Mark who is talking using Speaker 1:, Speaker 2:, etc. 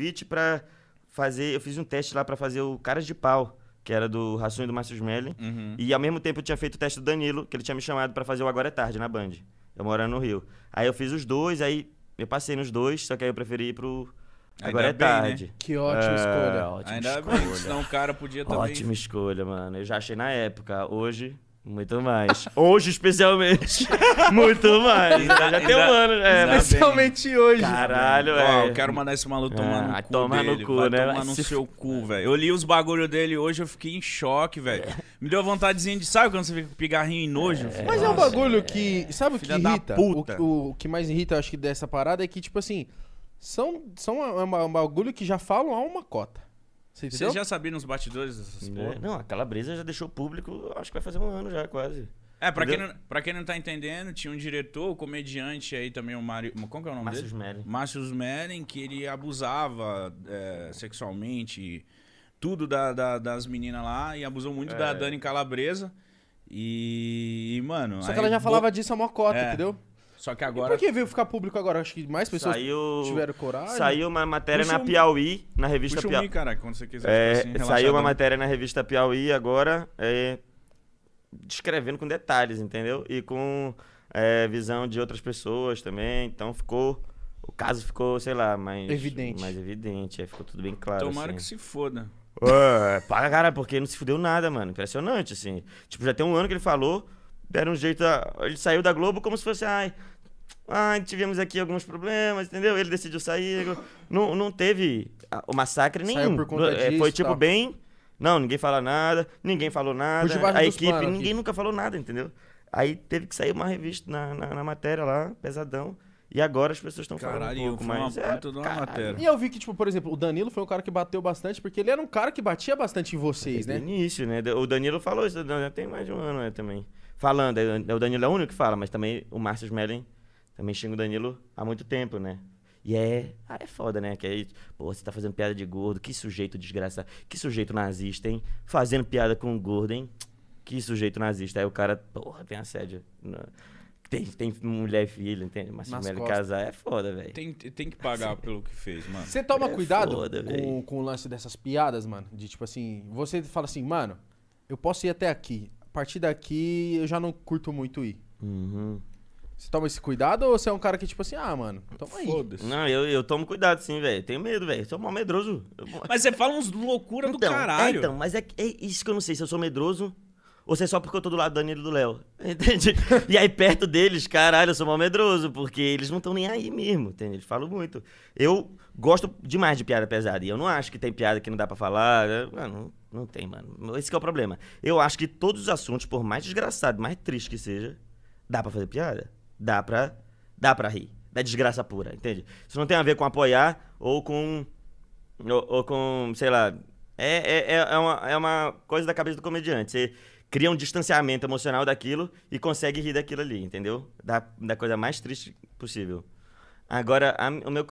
Speaker 1: convite para fazer. Eu fiz um teste lá para fazer o Caras de Pau, que era do Rassun e do Márcio Smelling. Uhum. E ao mesmo tempo eu tinha feito o teste do Danilo, que ele tinha me chamado para fazer o Agora é Tarde na Band. Eu morando no Rio. Aí eu fiz os dois, aí eu passei nos dois, só que aí eu preferi ir pro. Agora Ainda é bem, né? tarde. Né? Que ótima é, escolha. Ótima Ainda escolha. bem, senão o cara podia também. Ótima escolha, mano. Eu já achei na época. Hoje, muito mais. Hoje, especialmente. Muito mais. Ainda, Já ainda, tem um ano. É. Especialmente
Speaker 2: hoje. Caralho, velho. É. eu
Speaker 1: quero mandar esse maluco tomar
Speaker 2: é, no cu. Tomar dele. no cu, né? Tomar no se... seu cu, velho. Eu li os bagulho dele hoje, eu fiquei em choque, velho. É. Me deu vontadezinha de. Sabe quando você fica com pigarrinho e nojo? É. Mas é um bagulho
Speaker 3: que. Sabe o que irrita? O, o, o que mais irrita, acho que, dessa parada é que, tipo assim. São, são um bagulho que já falam há uma cota. Você Vocês
Speaker 2: já sabiam nos bastidores dessas é. Não, a
Speaker 1: Calabresa já deixou público, acho que vai fazer um ano já, quase. É, pra, quem não,
Speaker 2: pra quem não tá entendendo, tinha um diretor, um comediante aí também, o Mário. Como que é o nome Márcio dele? Márcio Mellen, que ele abusava é, sexualmente, tudo da, da, das meninas lá, e abusou muito é. da Dani Calabresa. E, mano. Só que ela já bo... falava disso a mocota, é. entendeu?
Speaker 1: Só que agora. E por
Speaker 3: que veio ficar público agora? Acho que mais pessoas saiu, tiveram coragem. Saiu uma matéria puxa na Piauí, na revista Piauí. Um cara, quando você quiser. É, assim, saiu uma
Speaker 1: matéria na revista Piauí agora, é, descrevendo com detalhes, entendeu? E com é, visão de outras pessoas também. Então ficou. O caso ficou, sei lá, mais. Evidente. Mais evidente, ficou tudo bem claro. Tomara assim. que se foda. Ué, paga, cara, porque não se fudeu nada, mano. Impressionante, assim. Tipo, já tem um ano que ele falou deram um jeito. A... Ele saiu da Globo como se fosse, ai, ai, tivemos aqui alguns problemas, entendeu? Ele decidiu sair. Não, não teve o massacre nenhum. Saiu por conta é, disso, Foi tipo tá. bem. Não, ninguém fala nada, ninguém falou nada. A equipe, ninguém nunca falou nada, entendeu? Aí teve que sair uma revista na, na, na matéria
Speaker 3: lá, pesadão.
Speaker 1: E agora as pessoas estão falando um pouco mais. é, matéria. E
Speaker 3: eu vi que, tipo, por exemplo, o Danilo foi um cara que bateu bastante, porque ele era um cara que batia bastante em vocês, né? No início, né? O Danilo
Speaker 1: falou isso, já tem mais de um ano né, também falando. É, é o Danilo é o único que fala, mas também o Márcio Smelling também xinga o Danilo há muito tempo, né? E é. Ah, é foda, né? Que aí, pô, você tá fazendo piada de gordo, que sujeito desgraçado, que sujeito nazista, hein? Fazendo piada com o gordo, hein? Que sujeito nazista. Aí o cara, porra, tem assédio. Não. Tem, tem mulher e filho, entende? Mas se casar é foda, velho. Tem, tem que pagar assim, pelo que fez, mano. Você toma é cuidado foda, com,
Speaker 3: com o lance dessas piadas, mano. De tipo assim, você fala assim, mano, eu posso ir até aqui partir daqui eu já não curto muito ir. Uhum. Você toma esse cuidado ou você é um cara que, tipo assim, ah, mano, toma aí. Foda-se.
Speaker 1: Não, eu, eu tomo cuidado sim, velho. Tenho medo, velho. Sou mal medroso. Eu... Mas você fala uns loucura então, do caralho. É, então, mas é, é isso que eu não sei. Se eu sou medroso ou se é só porque eu tô do lado do Danilo e do Léo. Entende? e aí, perto deles, caralho, eu sou mal medroso, porque eles não estão nem aí mesmo, entende? Eles falam muito. Eu gosto demais de piada pesada. E eu não acho que tem piada que não dá para falar. Mano, não, não tem, mano. Esse é o problema. Eu acho que todos os assuntos, por mais desgraçado, mais triste que seja, dá para fazer piada. Dá pra. Dá pra rir. Da desgraça pura, entende? Isso não tem a ver com apoiar ou com. Ou, ou com, sei lá. É, é, é, é uma, é uma coisa da cabeça do comediante. Você cria um distanciamento emocional daquilo e consegue rir daquilo ali, entendeu? Da, da coisa mais triste possível. Agora, a, o meu